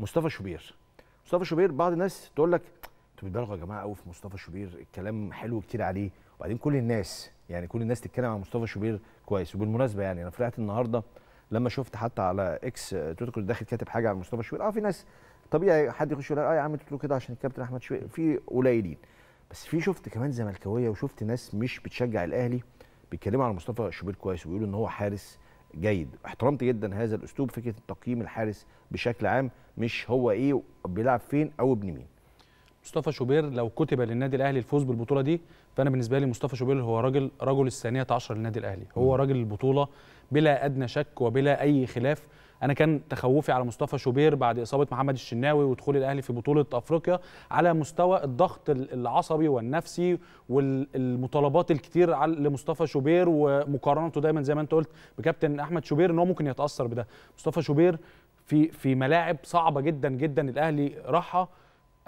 مصطفى شوبير مصطفى شوبير بعض الناس تقول لك انتوا بتبالغوا يا جماعه قوي في مصطفى شوبير الكلام حلو كتير عليه وبعدين كل الناس يعني كل الناس تتكلم عن مصطفى شوبير كويس وبالمناسبه يعني انا فرقت النهارده لما شفت حتى على اكس آه، تويتر كنت داخل كاتب حاجه عن مصطفى شوبير اه في ناس طبيعي حد يخش يقول اه يا عم تقولوا كده عشان الكابتن احمد شوبير في قليلين بس في شفت كمان زملكاويه وشفت ناس مش بتشجع الاهلي بيتكلموا على مصطفى شوبير كويس وبيقولوا ان هو حارس جيد احترمت جدا هذا الاسلوب فكره التقييم الحارس بشكل عام مش هو ايه بيلعب فين او ابن مين مصطفى شوبير لو كتب للنادي الاهلي الفوز بالبطوله دي فانا بالنسبه لي مصطفى شوبير هو راجل رجل الثانيه عشر للنادي الاهلي هو راجل البطوله بلا ادنى شك وبلا اي خلاف انا كان تخوفي على مصطفى شوبير بعد اصابه محمد الشناوي ودخول الاهلي في بطوله افريقيا على مستوى الضغط العصبي والنفسي والمطالبات الكتير لمصطفى شوبير ومقارنته دايما زي ما انت قلت بكابتن احمد شوبير ان هو ممكن يتاثر بده مصطفى شوبير في في ملاعب صعبه جدا جدا الاهلي راحها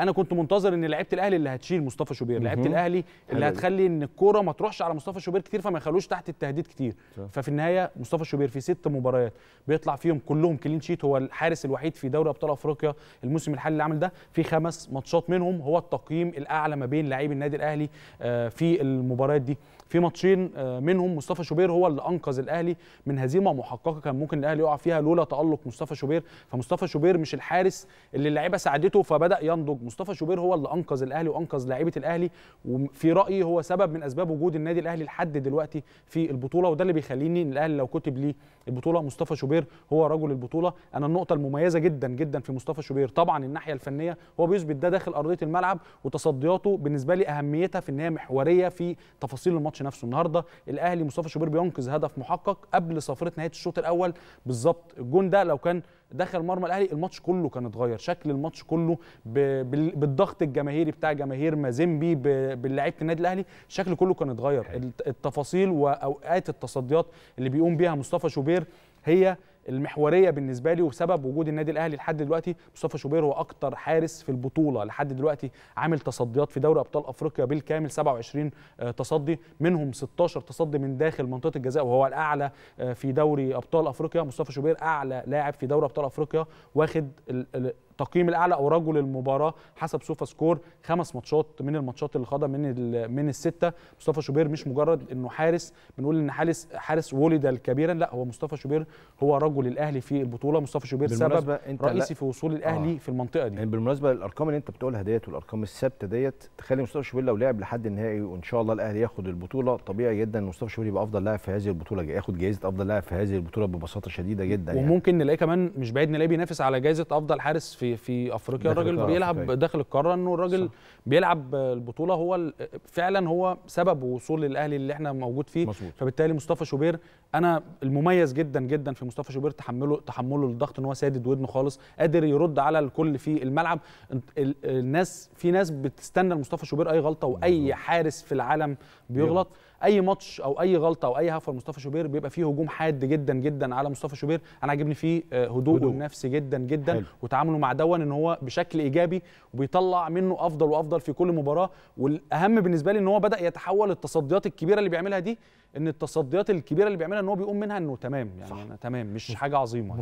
انا كنت منتظر ان لعيبه الاهلي اللي هتشيل مصطفى شوبير لعيبه الاهلي اللي هتخلي ان الكوره ما تروحش على مصطفى شوبير كتير فما يخلوش تحت التهديد كتير ففي النهايه مصطفى شوبير في ست مباريات بيطلع فيهم كلهم كلين شيت هو الحارس الوحيد في دوري ابطال افريقيا الموسم الحالي اللي عامل ده في خمس ماتشات منهم هو التقييم الاعلى ما بين لاعبي النادي الاهلي آه، في المباريات دي في ماتشين آه، منهم مصطفى شوبير هو اللي انقذ الاهلي من هزيمه محققه كان ممكن الاهلي يقع فيها لولا تالق مصطفى شوبير فمصطفى شوبير مش الحارس اللي اللعيبه ساعدته فبدا ينضج مصطفى شوبير هو اللي انقذ الاهلي وانقذ لاعيبه الاهلي وفي رايي هو سبب من اسباب وجود النادي الاهلي لحد دلوقتي في البطوله وده اللي بيخليني ان الاهلي لو كتب لي البطوله مصطفى شوبير هو رجل البطوله انا النقطه المميزه جدا جدا في مصطفى شوبير طبعا الناحيه الفنيه هو بيثبت ده داخل ارضيه الملعب وتصدياته بالنسبه لي اهميتها في ان هي محوريه في تفاصيل الماتش نفسه النهارده الاهلي مصطفى شوبير بينقذ هدف محقق قبل صفره نهايه الشوط الاول بالظبط الجون ده لو كان دخل مرمى الاهلي الماتش كله كان اتغير شكل الماتش كله بالضغط الجماهيري بتاع جماهير مازيمبي بلعيبه النادي الاهلي شكل كله كان اتغير التفاصيل واوقات التصديات اللي بيقوم بيها مصطفى شوبير هي المحوريه بالنسبه لي وسبب وجود النادي الاهلي لحد دلوقتي مصطفى شوبير هو اكتر حارس في البطوله لحد دلوقتي عامل تصديات في دوري ابطال افريقيا بالكامل 27 آه، تصدي منهم 16 تصدي من داخل منطقه الجزاء وهو الاعلى آه، في دوري ابطال افريقيا مصطفى شوبير اعلى لاعب في دوري ابطال افريقيا واخد التقييم الاعلى او رجل المباراه حسب سوفا سكور خمس ماتشات من الماتشات اللي خاضها من من السته مصطفى شوبير مش مجرد انه حارس بنقول ان حارس حارس ولد كبيرا لا هو مصطفى شوبير هو رجل الاهلي في البطوله مصطفى شوبير سبب رئيسي في وصول الاهلي آه. في المنطقه دي يعني بالمناسبه الارقام اللي انت بتقولها ديت والارقام الثابته ديت تخلي مصطفى شوبير لو لعب لحد النهائي وان شاء الله الاهلي ياخد البطوله طبيعي جدا مصطفى شوبير يبقى افضل لاعب في هذه البطوله ياخد جائزه افضل لاعب في هذه البطوله ببساطه شديده جدا وممكن يعني. نلاقيه كمان مش بعيد نلاقيه بينافس على جائزه افضل حارس في في افريقيا الراجل بيلعب أفريقيا. داخل القاره انه الراجل بيلعب البطوله هو فعلا هو سبب وصول الاهلي اللي احنا موجود فيه مظبوط. فبالتالي مصطفى شوبير انا المميز جدا جدا في مصطفى شوبير تحمله تحمله للضغط ان هو سادد ودنه خالص قادر يرد على الكل في الملعب الناس في ناس بتستنى مصطفى شوبير اي غلطه واي حارس في العالم بيغلط, بيغلط. اي ماتش او اي غلطه او اي هفر لمصطفى شوبير بيبقى فيه هجوم حاد جدا جدا على مصطفى شوبير انا عاجبني فيه هدوءه آه، هدوء. النفسي جدا جدا حلو. وتعامله مع دون ان هو بشكل ايجابي وبيطلع منه افضل وافضل في كل مباراه والاهم بالنسبه لي ان هو بدا يتحول التصديات الكبيره اللي بيعملها دي ان التصديات الكبيره اللي بيعملها ان هو بيقوم منها انه تمام يعني صح. انا تمام مش حاجه عظيمه